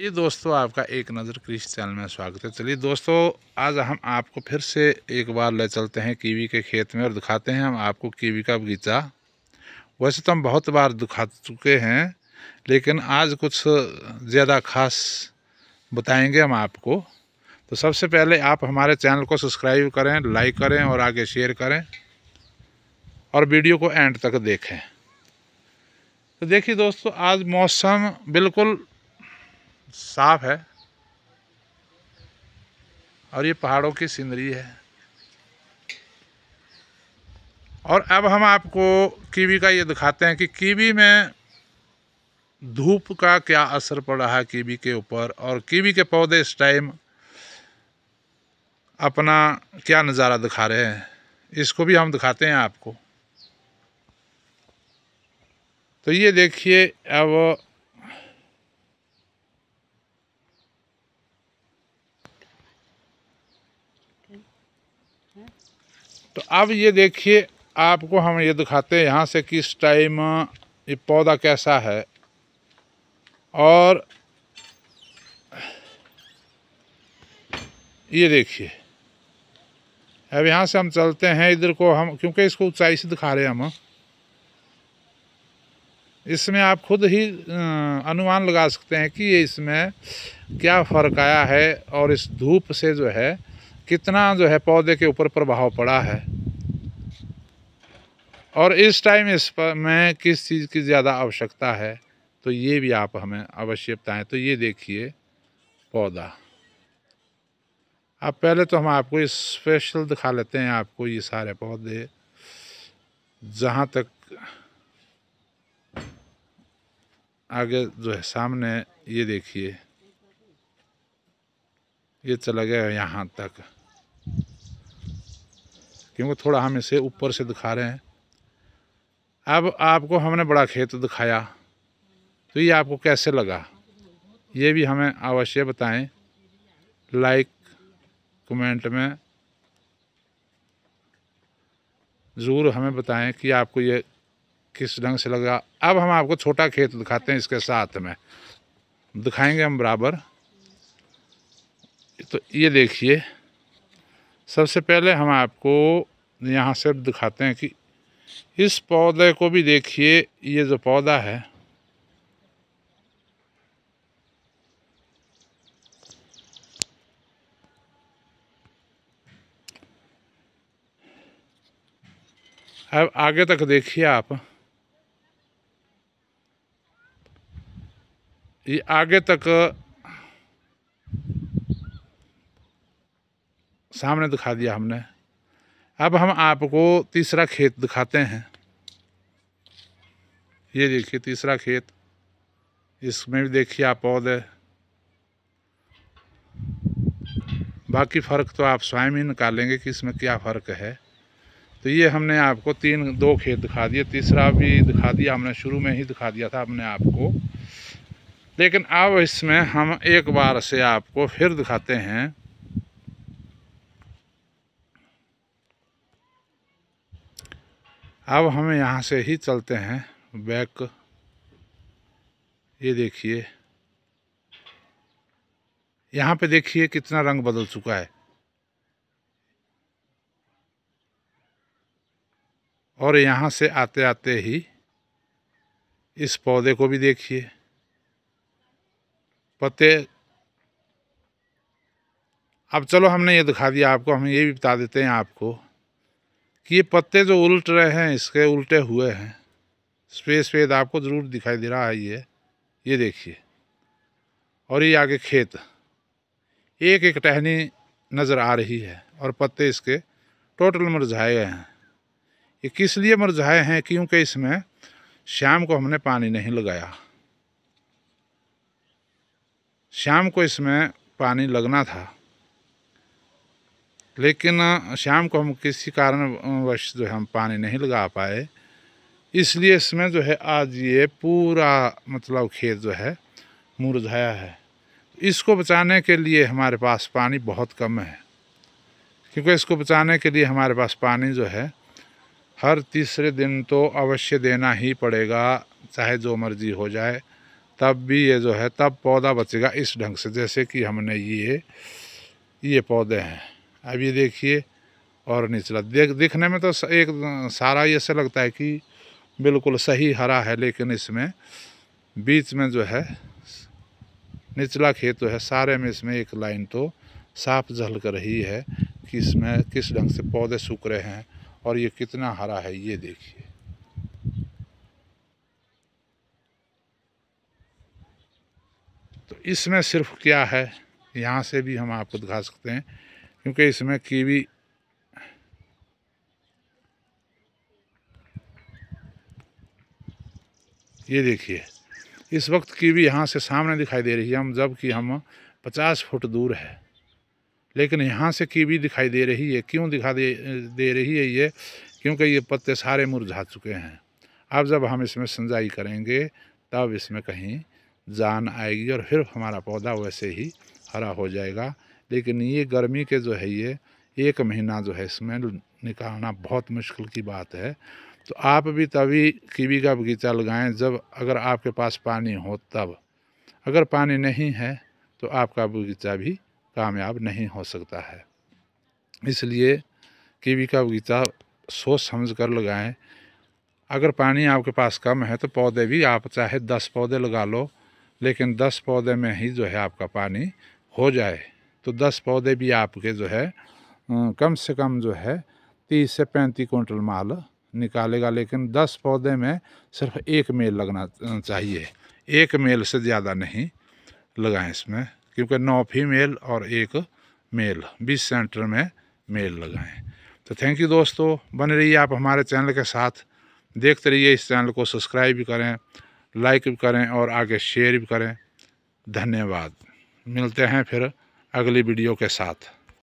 ये दोस्तों आपका एक नज़र कृषि चैनल में स्वागत है चलिए दोस्तों आज हम आपको फिर से एक बार ले चलते हैं कीवी के खेत में और दिखाते हैं हम आपको कीवी का बगीचा वैसे तो हम बहुत बार दिखा चुके हैं लेकिन आज कुछ ज़्यादा खास बताएंगे हम आपको तो सबसे पहले आप हमारे चैनल को सब्सक्राइब करें लाइक करें और आगे शेयर करें और वीडियो को एंड तक देखें तो देखिए दोस्तों आज मौसम बिल्कुल साफ है और ये पहाड़ों की सीनरी है और अब हम आपको कीवी का ये दिखाते हैं कि कीवी में धूप का क्या असर पड़ रहा है कीवी के ऊपर और कीवी के पौधे इस टाइम अपना क्या नज़ारा दिखा रहे हैं इसको भी हम दिखाते हैं आपको तो ये देखिए अब तो अब ये देखिए आपको हम ये दिखाते हैं यहाँ से किस टाइम ये पौधा कैसा है और ये देखिए अब यहाँ से हम चलते हैं इधर को हम क्योंकि इसको ऊंचाई से दिखा रहे हैं हम इसमें आप खुद ही अनुमान लगा सकते हैं कि ये इसमें क्या फ़र्क आया है और इस धूप से जो है कितना जो है पौधे के ऊपर प्रभाव पड़ा है और इस टाइम इस पर में किस चीज़ की ज़्यादा आवश्यकता है तो ये भी आप हमें अवश्य बताएं तो ये देखिए पौधा अब पहले तो हम आपको स्पेशल दिखा लेते हैं आपको ये सारे पौधे जहाँ तक आगे जो है सामने ये देखिए ये चला गया यहाँ तक क्योंकि थोड़ा हम इसे ऊपर से दिखा रहे हैं अब आपको हमने बड़ा खेत दिखाया तो ये आपको कैसे लगा ये भी हमें अवश्य बताएं लाइक कमेंट में ज़रूर हमें बताएं कि आपको ये किस ढंग से लगा अब हम आपको छोटा खेत दिखाते हैं इसके साथ में दिखाएंगे हम बराबर तो ये देखिए सबसे पहले हम आपको यहाँ से दिखाते हैं कि इस पौधे को भी देखिए ये जो पौधा है अब आगे तक देखिए आप ये आगे तक सामने दिखा दिया हमने अब हम आपको तीसरा खेत दिखाते हैं ये देखिए तीसरा खेत इसमें भी देखिए आप पौधे बाकी फ़र्क तो आप स्वयं ही निकालेंगे कि इसमें क्या फ़र्क है तो ये हमने आपको तीन दो खेत दिखा दिए तीसरा भी दिखा दिया हमने शुरू में ही दिखा दिया था हमने आपको लेकिन अब इसमें हम एक बार से आपको फिर दिखाते हैं अब हम यहाँ से ही चलते हैं बैक ये देखिए यहाँ पे देखिए कितना रंग बदल चुका है और यहाँ से आते आते ही इस पौधे को भी देखिए पत्ते अब चलो हमने ये दिखा दिया आपको हम ये भी बता देते हैं आपको ये पत्ते जो उल्ट रहे हैं इसके उल्टे हुए हैं स्पेस वेद आपको ज़रूर दिखाई दे रहा है ये ये देखिए और ये आगे खेत एक एक टहनी नज़र आ रही है और पत्ते इसके टोटल मुरझाए गए हैं ये किस लिए मुरझाए हैं क्योंकि इसमें शाम को हमने पानी नहीं लगाया शाम को इसमें पानी लगना था लेकिन शाम को हम किसी कारणवश जो है हम पानी नहीं लगा पाए इसलिए इसमें जो है आज ये पूरा मतलब खेत जो है मुरझाया है इसको बचाने के लिए हमारे पास पानी बहुत कम है क्योंकि इसको बचाने के लिए हमारे पास पानी जो है हर तीसरे दिन तो अवश्य देना ही पड़ेगा चाहे जो मर्जी हो जाए तब भी ये जो है तब पौधा बचेगा इस ढंग से जैसे कि हमने ये ये पौधे हैं अब ये देखिए और निचला देख दिखने में तो एक सारा ये से लगता है कि बिल्कुल सही हरा है लेकिन इसमें बीच में जो है निचला खेत तो है सारे में इसमें एक लाइन तो साफ झलक रही है कि इसमें किस ढंग से पौधे सूख रहे हैं और ये कितना हरा है ये देखिए तो इसमें सिर्फ क्या है यहाँ से भी हम आपको दिखा सकते हैं क्योंकि इसमें कीवी ये देखिए इस वक्त कीवी यहाँ से सामने दिखाई दे रही है हम जबकि हम पचास फुट दूर है लेकिन यहाँ से कीवी दिखाई दे रही है क्यों दिखा दे दे रही है ये क्योंकि ये पत्ते सारे मुरझा चुके हैं अब जब हम इसमें सिंचाई करेंगे तब इसमें कहीं जान आएगी और फिर हमारा पौधा वैसे ही हरा हो जाएगा लेकिन ये गर्मी के जो है ये एक महीना जो है इसमें निकालना बहुत मुश्किल की बात है तो आप भी तभी कीवी का बगीचा लगाएं जब अगर आपके पास पानी हो तब अगर पानी नहीं है तो आपका बगीचा भी कामयाब नहीं हो सकता है इसलिए कीवी का बगीचा सोच समझ कर लगाएं अगर पानी आपके पास कम है तो पौधे भी आप चाहे दस पौधे लगा लो लेकिन दस पौधे में ही जो है आपका पानी हो जाए तो दस पौधे भी आपके जो है अं, कम से कम जो है तीस से पैंतीस कुंटल माल निकालेगा लेकिन दस पौधे में सिर्फ एक मेल लगना अं, चाहिए एक मेल से ज़्यादा नहीं लगाएं इसमें क्योंकि नौ फीमेल और एक मेल बीस सेंटर में मेल लगाएं तो थैंक यू दोस्तों बने रहिए आप हमारे चैनल के साथ देखते रहिए इस चैनल को सब्सक्राइब भी करें लाइक भी करें और आगे शेयर भी करें धन्यवाद मिलते हैं फिर अगली वीडियो के साथ